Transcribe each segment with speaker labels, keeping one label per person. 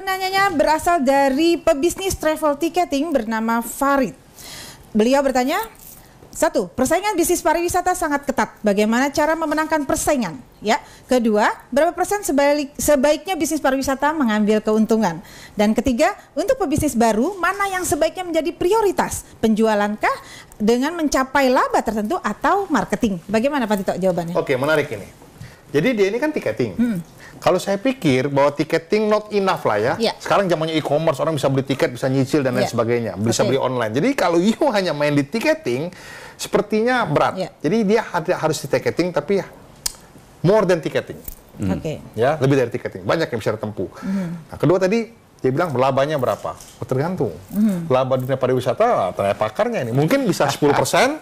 Speaker 1: penanyanya berasal dari pebisnis travel ticketing bernama Farid. Beliau bertanya, satu, persaingan bisnis pariwisata sangat ketat. Bagaimana cara memenangkan persaingan? Ya. Kedua, berapa persen sebalik, sebaiknya bisnis pariwisata mengambil keuntungan? Dan ketiga, untuk pebisnis baru, mana yang sebaiknya menjadi prioritas? Penjualankah dengan mencapai laba tertentu atau marketing? Bagaimana Pak Tito jawabannya? Oke,
Speaker 2: menarik ini. Jadi dia ini kan tiketing. Hmm. Kalau saya pikir bahwa tiketing not enough lah ya. Yeah. Sekarang zamannya e-commerce, orang bisa beli tiket, bisa nyicil dan lain ya. sebagainya, bisa okay. beli online. Jadi kalau you hanya main di tiketing, sepertinya berat. Yeah. Jadi dia harus di tiketing tapi ya more than tiketing. Hmm. Oke. Okay. Ya, lebih dari tiketing. Banyak yang bisa ditempuh. Hmm. Nah, kedua tadi dia bilang labanya berapa? Oh, tergantung. Hmm. Laba dunia pariwisata, tanya pakarnya ini. Mungkin bisa 10 persen,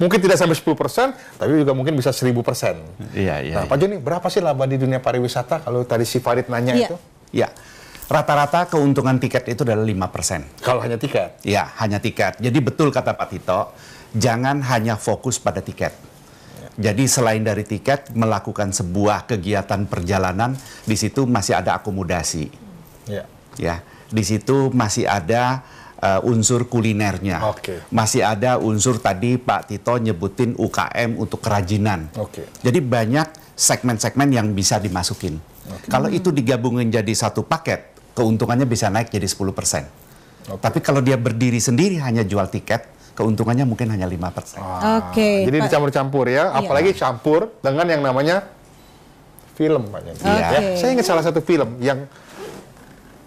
Speaker 2: Mungkin tidak sampai 10 persen, tapi juga mungkin bisa 1000 persen.
Speaker 3: Iya, iya. Nah, Pak iya. Joni, berapa sih laba di dunia pariwisata kalau tadi si Farid nanya iya. itu? Iya. Rata-rata keuntungan tiket itu adalah 5 persen. Kalau hanya tiket? Iya, hanya tiket. Jadi betul kata Pak Tito, jangan hanya fokus pada tiket. Iya. Jadi selain dari tiket, melakukan sebuah kegiatan perjalanan, di situ masih ada akomodasi. Iya. ya. Di situ masih ada uh, unsur kulinernya. Okay. Masih ada unsur tadi Pak Tito nyebutin UKM untuk kerajinan. Okay. Jadi banyak segmen-segmen yang bisa dimasukin.
Speaker 2: Okay. Kalau itu
Speaker 3: digabungin jadi satu paket, keuntungannya bisa naik jadi 10%. Okay. Tapi kalau dia berdiri sendiri hanya jual tiket, keuntungannya mungkin hanya 5%.
Speaker 1: Ah, Okay, jadi
Speaker 3: dicampur-campur ya, iya. apalagi campur dengan yang
Speaker 2: namanya film Pak. Okay. Ya. Saya ingat salah satu film yang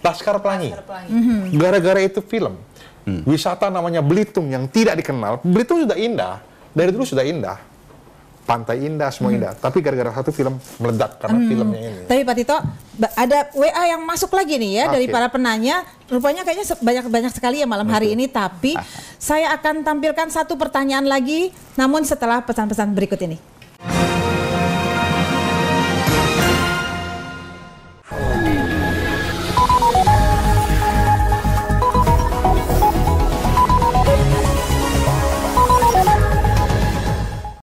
Speaker 2: Laskar Pelangi. Mhm. Gara-gara itu film. Hmm. Wisata namanya Belitung yang tidak dikenal. Belitung sudah indah. Dari dulu sudah indah. Pantai indah, semua hmm. indah. Tapi gara-gara satu film meledak karena hmm. filmnya ini.
Speaker 1: Tapi Pak Tito, ada WA yang masuk lagi nih ya okay. dari para penanya. Rupanya kayaknya banyak-banyak sekali ya malam hari ini. Tapi saya akan tampilkan satu pertanyaan lagi. Namun setelah pesan-pesan berikut ini.